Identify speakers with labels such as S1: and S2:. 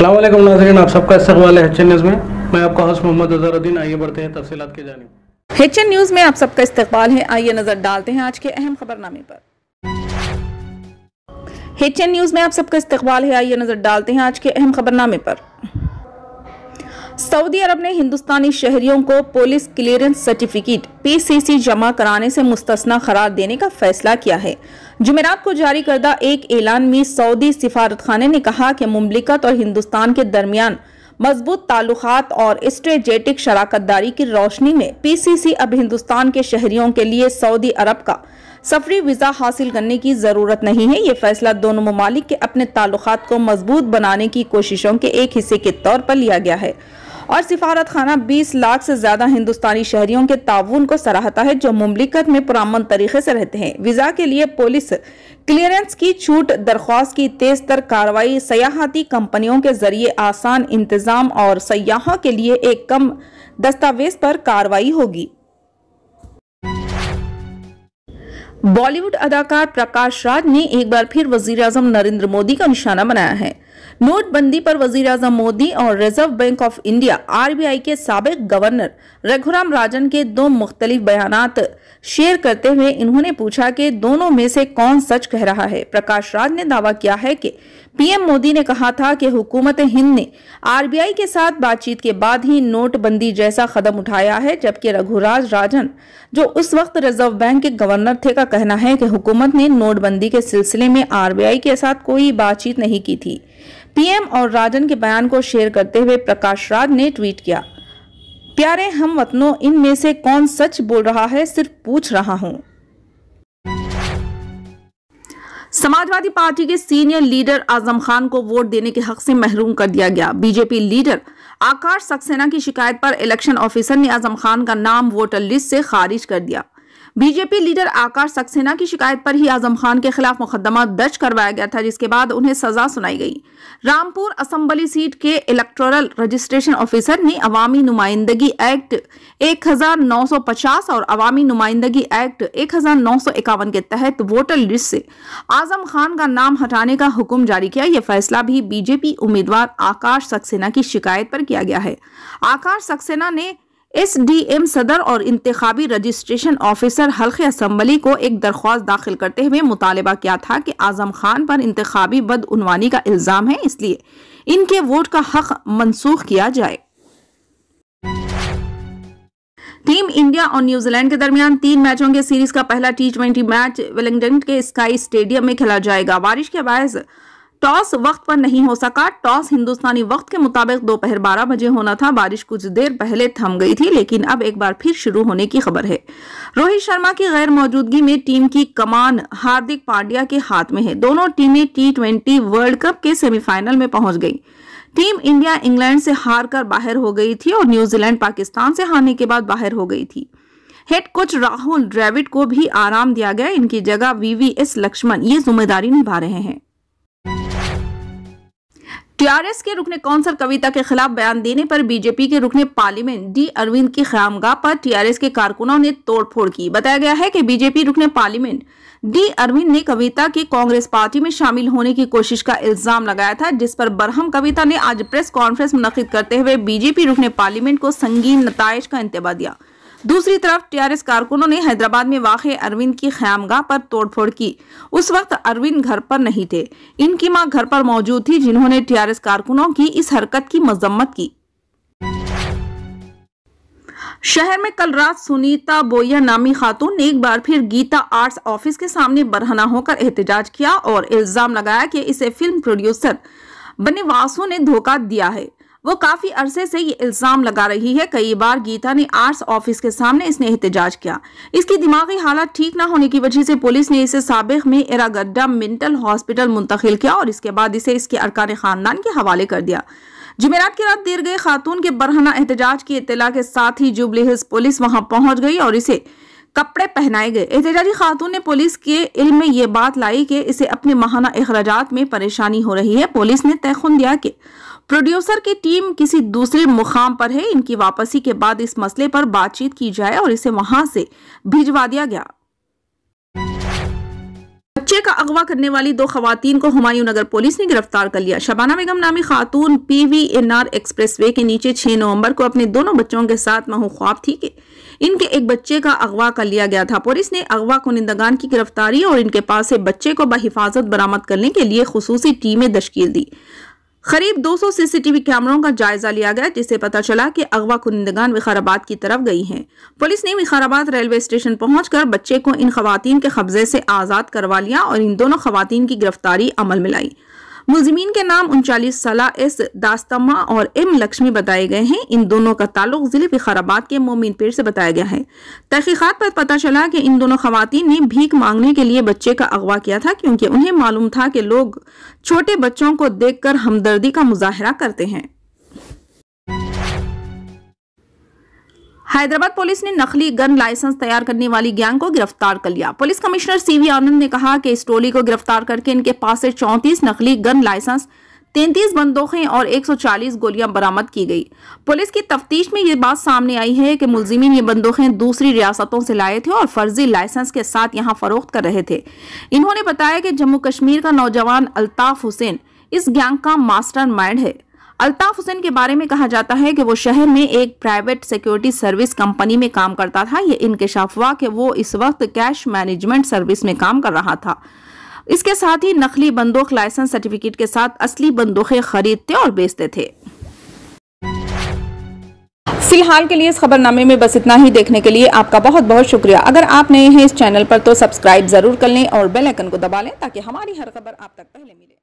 S1: अल्लाम नाजरीन आप सबका इस्तेमाल है एच न्यूज़ में मैं आपका हौस मोहम्मद अजहरुद्दीन आइए बढ़ते हैं तफसीत के जानी एच न्यूज़ में आप सबका इस्तकबाल है आइए नज़र डालते हैं आज के अहम खबरनामे पर एच न्यूज़ में आप सबका इस्तकबाल है आइए नज़र डालते हैं आज के अहम खबरनामे पर सऊदी अरब ने हिंदुस्तानी शहरियों को पुलिस क्लियरेंस सर्टिफिकेट पीसीसी जमा कराने से मुस्तना करार देने का फैसला किया है जुमेरात को जारी करदा एक ऐलान में सऊदी सिफारत खाने ने कहा कि मुमलिकत और हिंदुस्तान के दरमियान मजबूत ताल्लुक और स्ट्रेटेटिक शराकत दारी की रोशनी में पीसीसी अब हिंदुस्तान के शहरियों के लिए सऊदी अरब का सफरी वीज़ा हासिल करने की ज़रूरत नहीं है ये फैसला दोनों ममालिक के अपने ताल्लुक को मजबूत बनाने की कोशिशों के एक हिस्से के तौर पर लिया गया है और सिफारत खाना बीस लाख से ज्यादा हिंदुस्तानी शहरियों के ताउन को सराहता है जो मुमलिकत में पुरान तरीके से रहते हैं वीजा के लिए पुलिस क्लियरेंस की छूट दरख्वास्त की तेज तर कार्रवाई सयाहती कंपनियों के जरिए आसान इंतजाम और सयाहों के लिए एक कम दस्तावेज पर कार्रवाई होगी बॉलीवुड अदाकार प्रकाश राज ने एक बार फिर वजीर अजम नरेंद्र मोदी का निशाना बनाया है नोटबंदी पर वजीर अजम मोदी और Reserve Bank of India RBI के सबक गवर्नर रघुराम राजन के दो मुख्तलिफ बयान शेयर करते हुए इन्होंने पूछा कि दोनों में से कौन सच कह रहा है प्रकाश राज ने दावा किया है कि पीएम मोदी ने कहा था कि हुकूमत हिंद ने आरबीआई के साथ बातचीत के बाद ही नोटबंदी जैसा कदम उठाया है जबकि रघुराज राजन जो उस वक्त रिजर्व बैंक के गवर्नर थे का कहना है कि हुकूमत ने नोटबंदी के सिलसिले में आरबीआई के साथ कोई बातचीत नहीं की थी पीएम और राजन के बयान को शेयर करते हुए प्रकाश राज ने ट्वीट किया प्यारे हम वतनों इनमें से कौन सच बोल रहा है सिर्फ पूछ रहा हूँ समाजवादी पार्टी के सीनियर लीडर आजम खान को वोट देने के हक से महरूम कर दिया गया बीजेपी लीडर आकाश सक्सेना की शिकायत पर इलेक्शन ऑफिसर ने आजम खान का नाम वोटर लिस्ट से खारिज कर दिया बीजेपी लीडर आकाश सक्सेना की शिकायत पर ही आजम खान के खिलाफ मुकदमा दर्ज करवाया गया था जिसके बाद उन्हें सजा सुनाई गई रामपुर असम्बली सीट के इलेक्टोरल रजिस्ट्रेशन ऑफिसर ने अवामी नुमाइंदगी एक्ट 1950 और अवामी नुमाइंदगी एक्ट 1951 के तहत वोटर लिस्ट से आजम खान का नाम हटाने का हुक्म जारी किया यह फैसला भी बीजेपी उम्मीदवार आकाश सक्सेना की शिकायत पर किया गया है आकाश सक्सेना ने एस डी एम सदर और इंतबी रजिस्ट्रेशन ऑफिसर हल्के असम्बली को एक दरख्वास्त दाखिल करते हुए मुतालबा किया था कि आजम खान पर इंतबी बदनवानी का इल्ज़ाम है इसलिए इनके वोट का हक मनसूख किया जाए टीम इंडिया और न्यूजीलैंड के दरमियान तीन मैचों के सीरीज का पहला टी ट्वेंटी मैच वेलिंगटन के स्काई स्टेडियम में खेला जाएगा बारिश के बायस टॉस वक्त पर नहीं हो सका टॉस हिंदुस्तानी वक्त के मुताबिक दोपहर बारह बजे होना था बारिश कुछ देर पहले थम गई थी लेकिन अब एक बार फिर शुरू होने की खबर है रोहित शर्मा की गैर मौजूदगी में टीम की कमान हार्दिक पांड्या के हाथ में है दोनों टीमें टी ट्वेंटी वर्ल्ड कप के सेमीफाइनल में पहुंच गई टीम इंडिया इंग्लैंड से हार कर बाहर हो गई थी और न्यूजीलैंड पाकिस्तान से हारने के बाद बाहर हो गई थी हेड कोच राहुल ड्रेविड को भी आराम दिया गया इनकी जगह वीवीएस लक्ष्मण ये जिम्मेदारी निभा रहे हैं टीआरएस के रुकने कौंसल कविता के खिलाफ बयान देने पर बीजेपी के रुकने पार्लियामेंट डी अरविंद की खामगाह पर टीआरएस के कारकुनों ने तोड़फोड़ की बताया गया है कि बीजेपी रुकने पार्लियामेंट डी अरविंद ने कविता के कांग्रेस पार्टी में शामिल होने की कोशिश का इल्जाम लगाया था जिस पर बरहम कविता ने आज प्रेस कॉन्फ्रेंस मुनद करते हुए बीजेपी रुकने पार्लियामेंट को संगीन नतज का इंतबा दिया दूसरी तरफ टीआरएस कारकुनों ने हैदराबाद में वाक़ अरविंद की ख्यामगाह पर तोड़फोड़ की उस वक्त अरविंद घर पर नहीं थे इनकी मां घर पर मौजूद थी जिन्होंने टीआरएस कारकुनों की इस हरकत की मजम्मत की शहर में कल रात सुनीता बोया नामी खातून ने एक बार फिर गीता आर्ट्स ऑफिस के सामने बरहना होकर एहतजाज किया और इल्जाम लगाया कि इसे फिल्म प्रोड्यूसर बने वासु ने धोखा दिया है वो काफी अरसे से ये इल्जाम लगा रही है कई बार गीता ने आर्ट्स ऑफिस के सामने इसने एहतजाज किया इसकी दिमागी हालत ठीक ना होने की वजह से पुलिस ने इसे सबक में इरागड्डा मेंटल हॉस्पिटल मुंतकिल किया और इसके बाद इसे इसके अरकान खानदान के हवाले कर दिया जुमेरात की रात देर गए खातून के बरहना एहतजाज की इतला के साथ ही जुबली हिल्स पुलिस वहां पहुंच गई और इसे कपड़े पहनाए गए एहतजाजी खातून ने पुलिस के इल्म में ये बात लाई कि इसे अपने महाना अखराज में परेशानी हो रही है पुलिस ने तय खुन दिया कि प्रोड्यूसर की टीम किसी दूसरे मुकाम पर है इनकी वापसी के बाद इस मसले पर बातचीत की जाए और इसे वहां से भिजवा दिया गया बच्चे का अगवा करने वाली दो खातन को हुमायूं नगर पुलिस ने गिरफ्तार कर लिया शबाना बेगम नामी खातून पीवीएनआर एक्सप्रेसवे के नीचे 6 नवंबर को अपने दोनों बच्चों के साथ महू ख्वाब थी कि इनके एक बच्चे का अगवा कर लिया गया था पुलिस ने अगवा कुनिंदगान की गिरफ्तारी और इनके पास से बच्चे को बहिफाजत बरामद करने के लिए खसूसी टीमें तश्कील दी करीब 200 सीसीटीवी कैमरों का जायजा लिया गया जिससे पता चला कि अगवा कुंदगान विखाराबाद की तरफ गई हैं पुलिस ने विखाराबाद रेलवे स्टेशन पहुंचकर बच्चे को इन खातन के कब्जे से आज़ाद करवा लिया और इन दोनों खवतिन की गिरफ्तारी अमल में लाई मुलजमीन के नाम उनचालीस सलाह एस दास्तमा और एम लक्ष्मी बताए गए हैं इन दोनों का ताल्लुक जिले फिखाराबाद के मोमिन पेड़ से बताया गया है तहक़ीक़त पर पता चला कि इन दोनों खातन ने भीख मांगने के लिए बच्चे का अगवा किया था क्योंकि उन्हें मालूम था कि लोग छोटे बच्चों को देखकर हमदर्दी का मुजाहरा करते हैं हैदराबाद पुलिस ने नकली गन लाइसेंस तैयार करने वाली गैंग को गिरफ्तार कर लिया पुलिस कमिश्नर सीवी आनंद ने कहा कि इस टोली को गिरफ्तार करके इनके पास से चौंतीस नकली गन लाइसेंस तैंतीस बंदूकें और 140 गोलियां बरामद की गई पुलिस की तफ्तीश में ये बात सामने आई है कि मुलजिमिन ये बंदूकें दूसरी रियासतों से लाए थे और फर्जी लाइसेंस के साथ यहाँ फरोख्त कर रहे थे इन्होंने बताया कि जम्मू कश्मीर का नौजवान अल्ताफ हुसैन इस गैंग का मास्टर माइंड है अल्ताफ हुसैन के बारे में कहा जाता है कि वो शहर में एक प्राइवेट सिक्योरिटी सर्विस कंपनी में काम करता था ये इनकशाफ हुआ कि वो इस वक्त कैश मैनेजमेंट सर्विस में काम कर रहा था इसके साथ ही नकली बंदूक लाइसेंस सर्टिफिकेट के साथ असली बंदूकें खरीदते और बेचते थे फिलहाल के लिए इस खबरनामे में बस इतना ही देखने के लिए आपका बहुत बहुत शुक्रिया अगर आप नए हैं इस चैनल पर तो सब्सक्राइब जरूर कर लें और बेल आइकन को दबा लें ताकि हमारी हर खबर आप तक पहले मिले